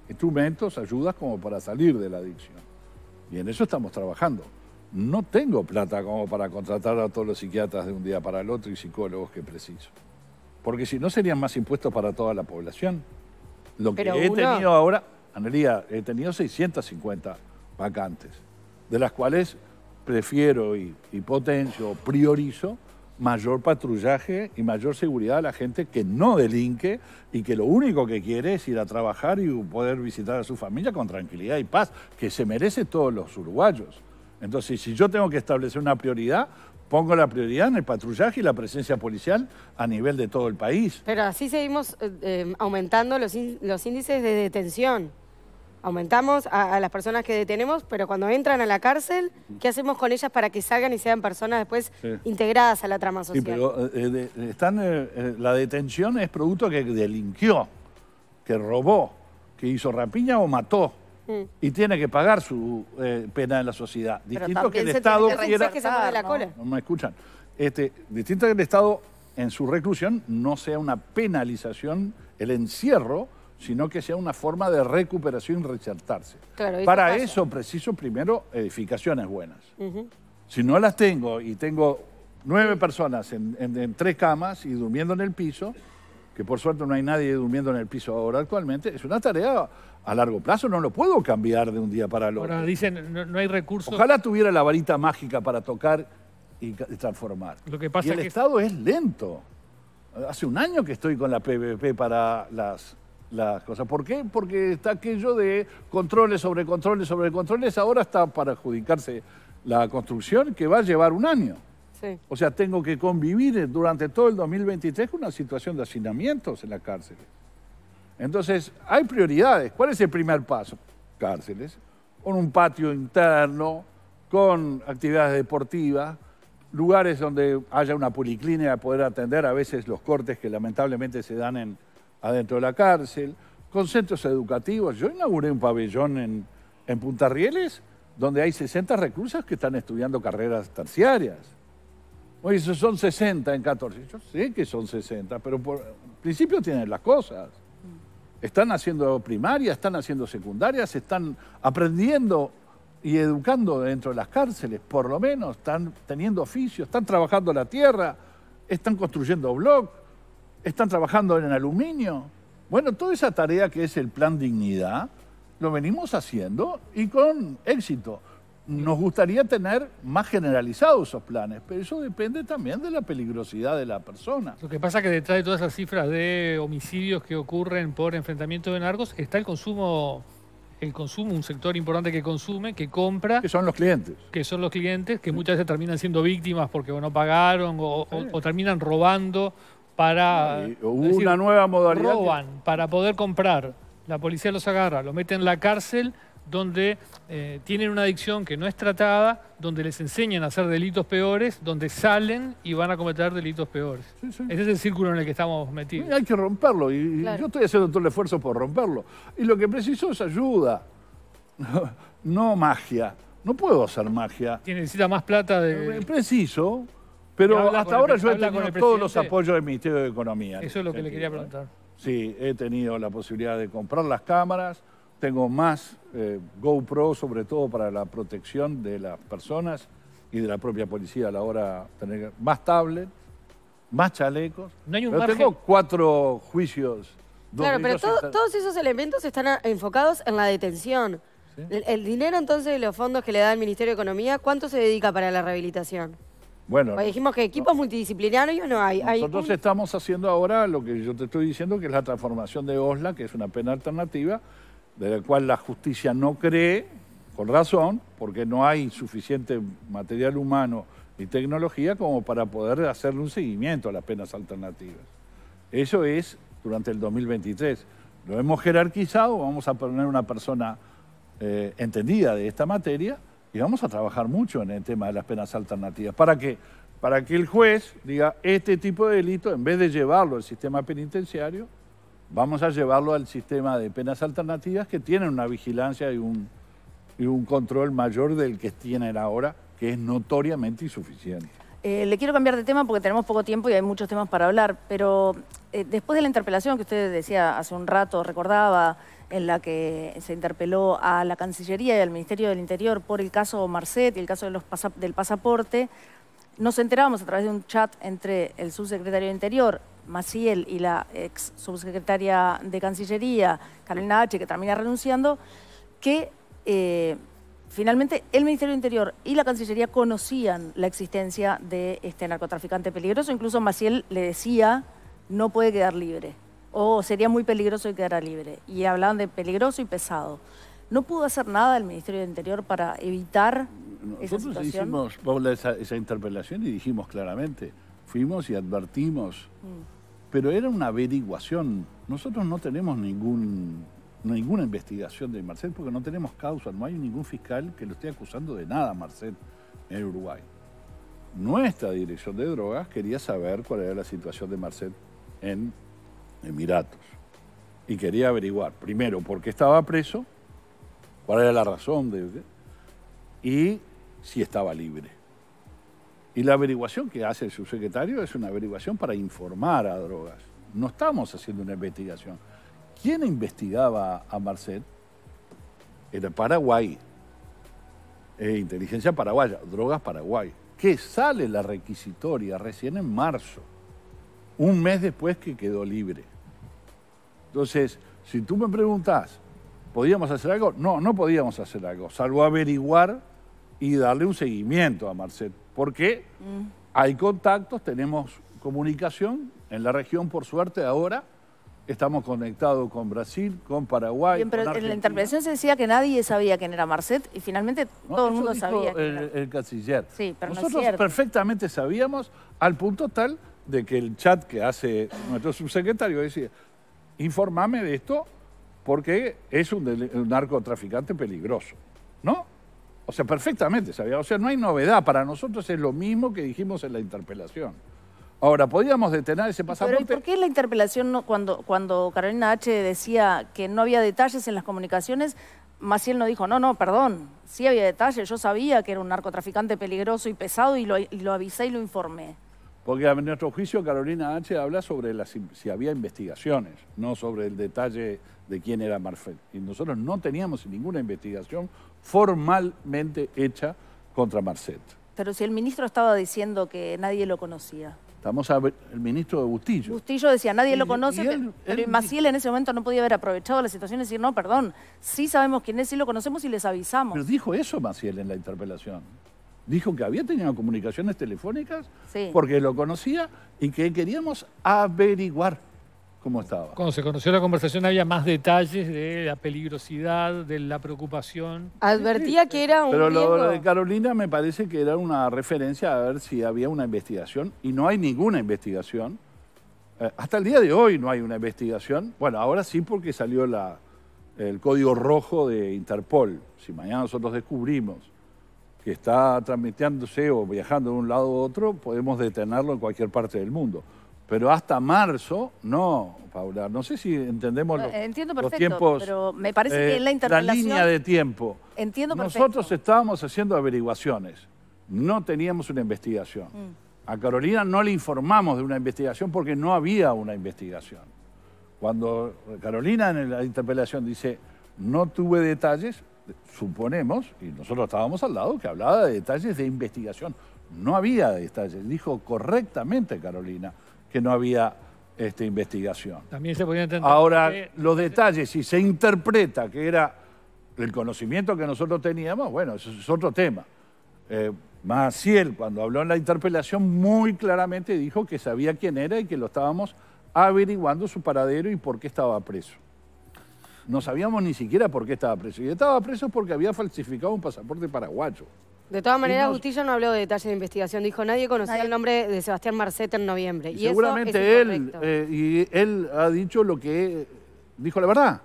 instrumentos, ayudas como para salir de la adicción. Y en eso estamos trabajando. No tengo plata como para contratar a todos los psiquiatras de un día para el otro y psicólogos que preciso. Porque si no serían más impuestos para toda la población. Lo que he tenido ahora, Anelía, he tenido 650 vacantes, de las cuales prefiero y, potencio, priorizo mayor patrullaje y mayor seguridad a la gente que no delinque y que lo único que quiere es ir a trabajar y poder visitar a su familia con tranquilidad y paz, que se merece todos los uruguayos. Entonces, si yo tengo que establecer una prioridad, pongo la prioridad en el patrullaje y la presencia policial a nivel de todo el país. Pero así seguimos eh, eh, aumentando los, los índices de detención aumentamos a, las personas que detenemos, pero cuando entran a la cárcel, ¿qué hacemos con ellas para que salgan y sean personas después integradas a la trama social? Eh, eh, están, eh, la detención es producto que delinquió, que robó, que hizo rapiña o mató. Mm. Y tiene que pagar su pena en la sociedad. Distinto que el Estado No, me escuchan. Este, distinto que el Estado en su reclusión no sea una penalización el encierro sino que sea una forma de recuperación y rechazarse. Para eso preciso primero edificaciones buenas. Si no las tengo y tengo nueve personas en, tres camas y durmiendo en el piso, que por suerte no hay nadie durmiendo en el piso ahora actualmente, es una tarea a largo plazo, no lo puedo cambiar de un día para el otro. Ahora dicen, no, hay recursos. Ojalá tuviera la varita mágica para tocar y, transformar. Lo que pasa y el Estado es lento. Hace un año que estoy con la PVP para las las cosas. ¿Por qué? Porque está aquello de controles sobre controles sobre controles, ahora está para adjudicarse la construcción que va a llevar un año. Sí. O sea, tengo que convivir durante todo el 2023 con una situación de hacinamientos en las cárceles. Entonces, hay prioridades. ¿Cuál es el primer paso? Cárceles, con un patio interno, con actividades deportivas, lugares donde haya una policlínica para poder atender a veces los cortes que lamentablemente se dan en, adentro de la cárcel, con centros educativos. Yo inauguré un pabellón en, en Punta Rieles donde hay 60 reclusas que están estudiando carreras terciarias. Oye, son 60 en 14. Yo sé que son 60, pero por principio tienen las cosas. Están haciendo primaria, están haciendo secundarias, están aprendiendo y educando dentro de las cárceles, por lo menos, están teniendo oficio, están trabajando la tierra, están construyendo bloques, están trabajando en aluminio. Bueno, toda esa tarea que es el plan dignidad, lo venimos haciendo y con éxito. Nos gustaría tener más generalizados esos planes, pero eso depende también de la peligrosidad de la persona. Lo que pasa es que detrás de todas esas cifras de homicidios que ocurren por enfrentamiento de narcos está el consumo, el consumo, un sector importante que consume, que compra. Que son los clientes. Que son los clientes, que muchas veces terminan siendo víctimas porque no pagaron o terminan robando para... una nueva modalidad. para poder comprar. La policía los agarra, los mete en la cárcel donde eh, tienen una adicción que no es tratada, donde les enseñan a hacer delitos peores, donde salen y van a cometer delitos peores. Ese es el círculo en el que estamos metidos. Hay que romperlo y yo estoy haciendo todo el esfuerzo por romperlo. Y lo que preciso es ayuda, no, magia. No puedo hacer magia. Tiene Necesita más plata de... Preciso pero hasta ahora yo he tenido todos los apoyos del Ministerio de Economía. Eso es lo que le quería preguntar. ¿eh? Sí, he tenido la posibilidad de comprar las cámaras, tengo más eh, GoPro, sobre todo para la protección de las personas y de la propia policía a la hora de tener más tablet más chalecos. No hay un pero tengo cuatro juicios. Claro, pero todos esos elementos están enfocados en la detención. El, dinero entonces de los fondos que le da el Ministerio de Economía, ¿cuánto se dedica para la rehabilitación? Bueno, pues dijimos que equipos multidisciplinarios no hay. Nosotros estamos haciendo ahora lo que yo te estoy diciendo, que es la transformación de OSLA, que es una pena alternativa, de la cual la justicia no cree, con razón, porque no hay suficiente material humano y tecnología como para poder hacerle un seguimiento a las penas alternativas. Eso es durante el 2023. Lo hemos jerarquizado, vamos a poner una persona eh, entendida de esta materia y vamos a trabajar mucho en el tema de las penas alternativas. ¿Para qué? Para que el juez diga, este tipo de delito, en vez de llevarlo al sistema penitenciario, vamos a llevarlo al sistema de penas alternativas que tienen una vigilancia y un, y un control mayor del que tienen ahora, que es notoriamente insuficiente. Eh, le quiero cambiar de tema porque tenemos poco tiempo y hay muchos temas para hablar, pero eh, después de la interpelación que usted decía hace un rato, recordaba en la que se interpeló a la Cancillería y al Ministerio del Interior por el caso Marcet y el caso del pasaporte, nos enterábamos a través de un chat entre el subsecretario de Interior, Maciel, y la ex subsecretaria de Cancillería, Carolina H., que termina renunciando, que eh, finalmente el Ministerio del Interior y la Cancillería conocían la existencia de este narcotraficante peligroso. Incluso Maciel le decía, no puede quedar libre o oh, sería muy peligroso y quedara libre. Y hablaban de peligroso y pesado. ¿No pudo hacer nada el Ministerio de Interior para evitar esa Nosotros hicimos, esa, interpelación y dijimos claramente, fuimos y advertimos, mm. pero era una averiguación. Nosotros no tenemos ningún, ninguna investigación de Marcel porque no tenemos causa, no hay ningún fiscal que lo esté acusando de nada Marcel Marcet en Uruguay. Nuestra dirección de drogas quería saber cuál era la situación de Marcet en Emiratos, y quería averiguar, primero, por qué estaba preso, cuál era la razón de... y si estaba libre. Y la averiguación que hace el subsecretario es una averiguación para informar a drogas. No estamos haciendo una investigación. ¿Quién investigaba a Marcel Era Paraguay. Eh, inteligencia paraguaya, drogas Paraguay. Que sale la requisitoria recién en marzo, un mes después que quedó libre. Entonces, si tú me preguntas, ¿podíamos hacer algo? No, no podíamos hacer algo, salvo averiguar y darle un seguimiento a Marcet, porque mm. hay contactos, tenemos comunicación en la región, por suerte, ahora. Estamos conectados con Brasil, con Paraguay. Bien, pero en la intervención se decía que nadie sabía quién era Marcet y finalmente todo el mundo sabía. El, canciller. Sí, pero Nosotros perfectamente sabíamos al punto tal de que el chat que hace nuestro subsecretario decía, informame de esto porque es un, narcotraficante peligroso, ¿no? O sea, perfectamente sabía. O sea, no hay novedad. Para nosotros es lo mismo que dijimos en la interpelación. Ahora, podíamos detener ese pasaporte. Pero por qué la interpelación, no, cuando, cuando Carolina H. decía que no había detalles en las comunicaciones, Maciel no dijo, no, no, perdón, sí había detalles, yo sabía que era un narcotraficante peligroso y pesado y lo, y lo avisé y lo informé. Porque en nuestro juicio Carolina H. habla sobre las, si había investigaciones, no sobre el detalle de quién era Marcet. Y nosotros no teníamos ninguna investigación formalmente hecha contra Marcet. Pero si el ministro estaba diciendo que nadie lo conocía. Estamos a ver, el ministro de Bustillo. Bustillo decía, nadie lo conoce, pero Maciel en ese momento no podía haber aprovechado la situación y decir, no, perdón, sí sabemos quién es, sí lo conocemos y les avisamos. Pero dijo eso Maciel en la interpelación dijo que había tenido comunicaciones telefónicas porque lo conocía y que queríamos averiguar cómo estaba. Cuando se conoció la conversación había más detalles de la peligrosidad, de la preocupación. Advertía que era un Pero lo de Carolina me parece que era una referencia a ver si había una investigación y no hay ninguna investigación. Eh, hasta el día de hoy no hay una investigación. Bueno, ahora sí porque salió la, el código rojo de Interpol. Si mañana nosotros descubrimos que está transmitiéndose o viajando de un lado a otro, podemos detenerlo en cualquier parte del mundo. Pero hasta marzo, no, Paula, no sé si entendemos los, tiempos... Entiendo perfecto, Pero me parece que en eh, la interpelación... La línea de tiempo. Entiendo perfecto. Nosotros estábamos haciendo averiguaciones, no teníamos una investigación. Mm. A Carolina no le informamos de una investigación porque no había una investigación. Cuando Carolina en la interpelación dice, no tuve detalles, suponemos, y nosotros estábamos al lado, que hablaba de detalles de investigación. No había detalles, dijo correctamente Carolina, que no había esta investigación. También se podía entender. Ahora, los detalles, si se interpreta que era el conocimiento que nosotros teníamos, bueno, eso es otro tema. Eh, Maciel, cuando habló en la interpelación, muy claramente dijo que sabía quién era y que lo estábamos averiguando su paradero y por qué estaba preso no sabíamos ni siquiera por qué estaba preso. Y estaba preso porque había falsificado un pasaporte paraguayo. De todas maneras, Bustillo no habló de detalles de investigación. Dijo, nadie conocía el nombre de Sebastián Marcet en noviembre. Y, seguramente él, eh, y él ha dicho lo que eh, dijo la verdad.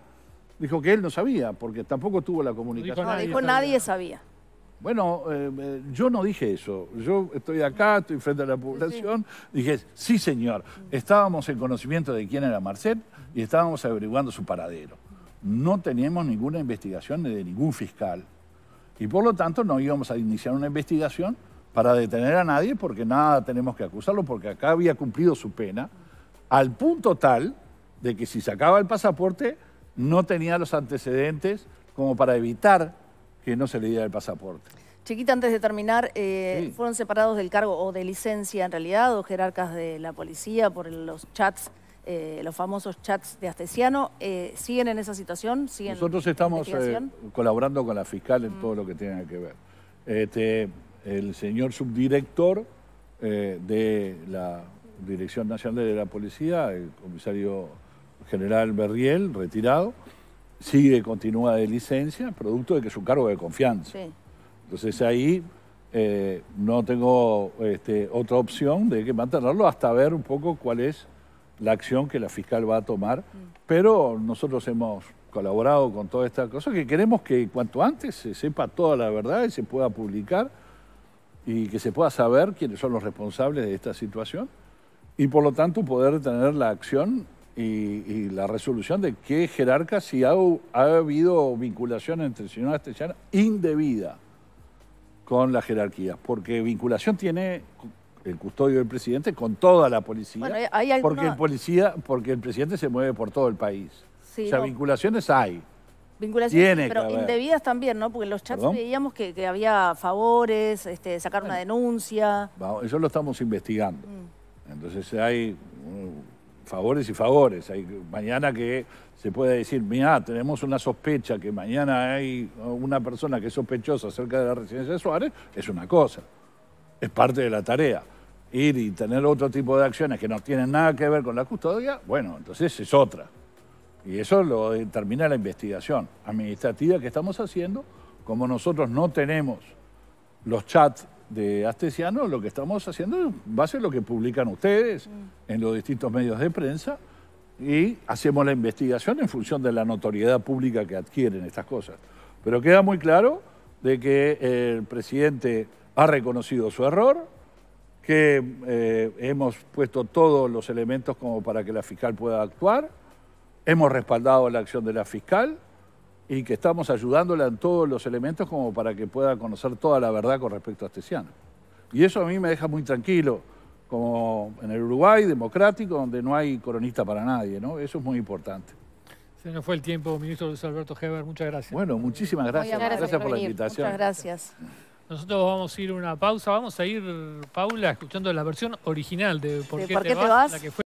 Dijo que él no sabía, porque tampoco tuvo la comunicación. dijo, nadie, sabía. Bueno, eh, yo no dije eso. Yo estoy acá, estoy frente a la población. Dije, sí, señor. Estábamos en conocimiento de quién era Marcet y estábamos averiguando su paradero no teníamos ninguna investigación de ningún fiscal y por lo tanto no íbamos a iniciar una investigación para detener a nadie porque nada tenemos que acusarlo porque acá había cumplido su pena al punto tal de que si sacaba el pasaporte no tenía los antecedentes como para evitar que no se le diera el pasaporte. Chiquita, antes de terminar, eh, fueron separados del cargo o de licencia en realidad, o jerarcas de la policía por los chats eh, los famosos chats de Astesiano, eh, ¿siguen en esa situación? ¿Siguen Nosotros estamos eh, colaborando con la fiscal en mm. todo lo que tiene que ver. Este, el señor subdirector de la Dirección Nacional de la Policía, el comisario general Berriel, retirado, sigue, continúa de licencia, producto de que es un cargo de confianza. Entonces ahí no tengo este, otra opción de que mantenerlo hasta ver un poco cuál es la acción que la fiscal va a tomar, mm. pero nosotros hemos colaborado con toda esta cosa, que queremos que cuanto antes se sepa toda la verdad y se pueda publicar y que se pueda saber quiénes son los responsables de esta situación y por lo tanto poder tener la acción y, la resolución de qué jerarca si ha, habido vinculación entre el señor indebida con la jerarquía, porque vinculación tiene el custodio del presidente con toda la policía. Porque el policía, porque el presidente se mueve por todo el país. o sea, vinculaciones hay. Vinculaciones, pero indebidas también, ¿no? Porque en los chats veíamos que, había favores, este, sacar una denuncia. Eso lo estamos investigando. Mm. Entonces hay uh, favores y favores. Hay, mañana que se pueda decir, mira, tenemos una sospecha que mañana hay una persona que es sospechosa acerca de la residencia de Suárez, es una cosa es parte de la tarea. Ir y tener otro tipo de acciones que no tienen nada que ver con la custodia, bueno, entonces es otra. Y eso lo determina la investigación administrativa que estamos haciendo. Como nosotros no tenemos los chats de Astesiano, lo que estamos haciendo es base lo que publican ustedes en los distintos medios de prensa y hacemos la investigación en función de la notoriedad pública que adquieren estas cosas. Pero queda muy claro de que el presidente ha reconocido su error, que eh, hemos puesto todos los elementos como para que la fiscal pueda actuar, hemos respaldado la acción de la fiscal y que estamos ayudándola en todos los elementos como para que pueda conocer toda la verdad con respecto a Astesiano. Y eso a mí me deja muy tranquilo, como en el Uruguay democrático, donde no hay coronista para nadie, ¿no? Eso es muy importante. Se nos fue el tiempo, ministro Luis Alberto Heber, muchas gracias. Bueno, muchísimas gracias. Gracias, por la invitación. Muchas gracias. Nosotros vamos a ir a una pausa. Vamos a ir, Paula, escuchando la versión original de ¿Por, qué, te, vas?